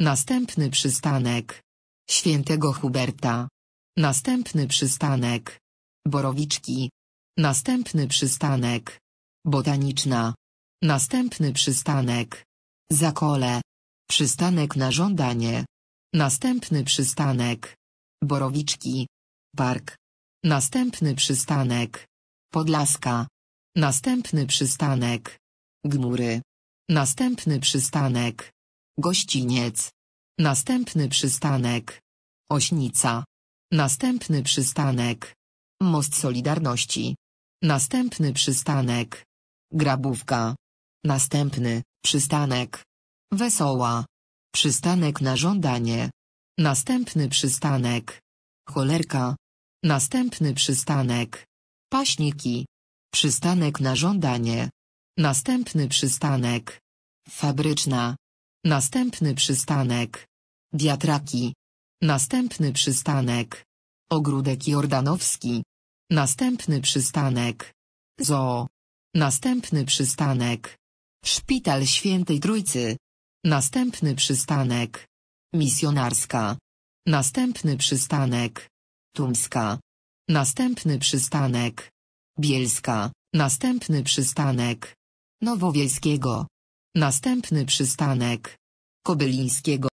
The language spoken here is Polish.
Następny przystanek. Świętego Huberta. Następny przystanek. Borowiczki. Następny przystanek. Botaniczna. Następny przystanek. Zakole. Przystanek na żądanie. Następny przystanek. Borowiczki. Park. Następny przystanek. Podlaska. Następny przystanek. Gmury. Następny przystanek. Gościniec. Następny przystanek. Ośnica. Następny przystanek. Most Solidarności. Następny przystanek. Grabówka. Następny przystanek. Wesoła. Przystanek na żądanie. Następny przystanek. Cholerka. Następny przystanek. Paśniki. Przystanek na żądanie. Następny przystanek. Fabryczna. Następny przystanek. Wiatraki. Następny przystanek. Ogródek Jordanowski. Następny przystanek. Zoo. Następny przystanek. Szpital Świętej Trójcy. Następny przystanek. Misjonarska. Następny przystanek. Tumska. Następny przystanek. Bielska. Następny przystanek. Nowowiejskiego. Następny przystanek Kobylińskiego